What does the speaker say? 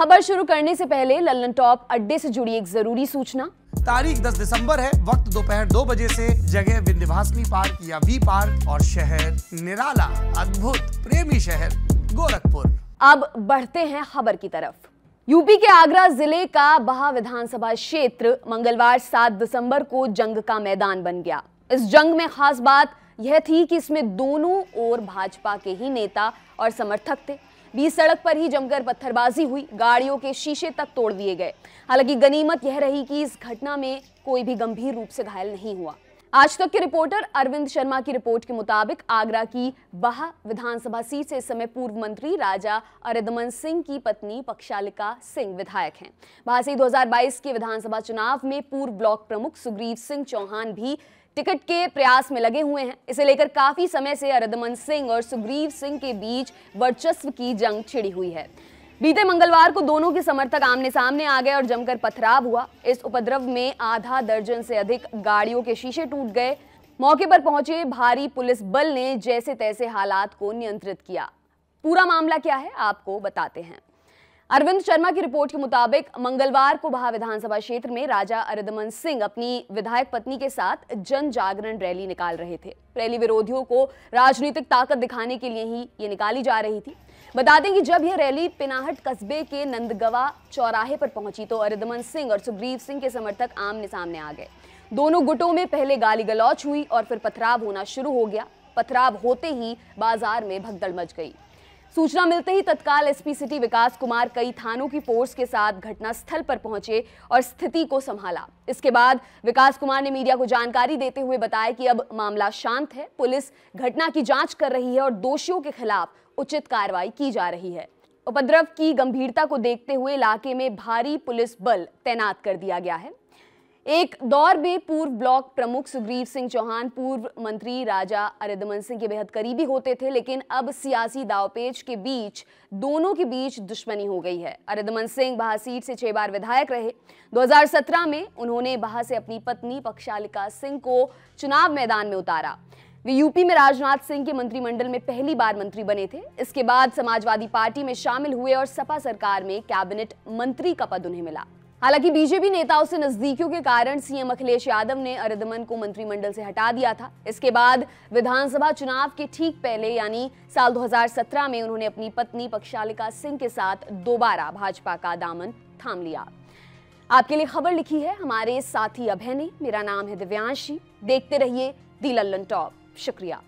खबर शुरू करने से पहले लल्लन टॉप अड्डे से जुड़ी एक जरूरी सूचना तारीख 10 दिसंबर है वक्त दोपहर दो, दो बजे से जगह विंध्यवासिनी पार्क या वी पार्क और शहर निराला अद्भुत प्रेमी शहर गोरखपुर अब बढ़ते हैं खबर की तरफ यूपी के आगरा जिले का बहा विधानसभा क्षेत्र मंगलवार 7 दिसंबर को जंग का मैदान बन गया इस जंग में खास बात यह थी कि इसमें दोनों ओर भाजपा के ही नेता और समर्थक थे बीच सड़क पर ही जमकर पत्थरबाजी हुई गाड़ियों के शीशे तक तोड़ दिए गए हालांकि गनीमत यह रही कि इस घटना में कोई भी गंभीर रूप से घायल नहीं हुआ आज तक के रिपोर्टर अरविंद शर्मा की रिपोर्ट के मुताबिक आगरा की बहा विधानसभा सीट से समय पूर्व मंत्री राजा अरिदमन सिंह की पत्नी पक्षालिका सिंह विधायक हैं बहा से 2022 के विधानसभा चुनाव में पूर्व ब्लॉक प्रमुख सुग्रीव सिंह चौहान भी टिकट के प्रयास में लगे हुए हैं इसे लेकर काफी समय से अरदमन सिंह और सुग्रीव सिंह के बीच वर्चस्व की जंग छिड़ी हुई है बीते मंगलवार को दोनों के समर्थक आमने सामने आ गए और जमकर पथराव हुआ इस उपद्रव में आधा दर्जन से अधिक गाड़ियों के शीशे टूट गए मौके पर पहुंचे भारी पुलिस बल ने जैसे तैसे हालात को नियंत्रित किया पूरा मामला क्या है आपको बताते हैं अरविंद शर्मा की रिपोर्ट के मुताबिक मंगलवार को वहां विधानसभा क्षेत्र में राजा अरिदमन सिंह अपनी विधायक पत्नी के साथ जन जागरण रैली निकाल रहे थे रैली विरोधियों को राजनीतिक ताकत दिखाने के लिए ही ये निकाली जा रही थी बता दें कि जब यह रैली पिनाहट कस्बे के नंदगवा चौराहे पर पहुंची तो अरिदमन सिंह और सुग्रीव सिंह के समर्थक आमने सामने आ गए दोनों गुटों में पहले गाली गलौच हुई और फिर पथराव होना शुरू हो गया पथराव होते ही बाजार में भगदड़ मच गई सूचना मिलते ही तत्काल एसपी सिटी विकास कुमार कई थानों की फोर्स के साथ घटनास्थल पर पहुंचे और स्थिति को संभाला इसके बाद विकास कुमार ने मीडिया को जानकारी देते हुए बताया कि अब मामला शांत है पुलिस घटना की जांच कर रही है और दोषियों के खिलाफ उचित कार्रवाई की जा रही है उपद्रव की गंभीरता को देखते हुए इलाके में भारी पुलिस बल तैनात कर दिया गया है एक दौर में पूर्व ब्लॉक प्रमुख सुग्रीव सिंह चौहान पूर्व मंत्री राजा अरिदमन सिंह के बेहद करीबी होते थे लेकिन अब सियासी दावपेच के बीच दोनों के बीच दुश्मनी हो गई है अरिदमन सिंह बहा सीट से छह बार विधायक रहे 2017 में उन्होंने बहा से अपनी पत्नी पक्षालिका सिंह को चुनाव मैदान में उतारा वे यूपी में राजनाथ सिंह के मंत्रिमंडल में पहली बार मंत्री बने थे इसके बाद समाजवादी पार्टी में शामिल हुए और सपा सरकार में कैबिनेट मंत्री का पद उन्हें मिला हालांकि बीजेपी नेताओं से नजदीकियों के कारण सीएम अखिलेश यादव ने अरिदमन को मंत्रिमंडल से हटा दिया था इसके बाद विधानसभा चुनाव के ठीक पहले यानी साल 2017 में उन्होंने अपनी पत्नी पक्षालिका सिंह के साथ दोबारा भाजपा का दामन थाम लिया आपके लिए खबर लिखी है हमारे साथी अभय ने मेरा नाम है दिव्यांशी देखते रहिए दी लल्लन टॉप शुक्रिया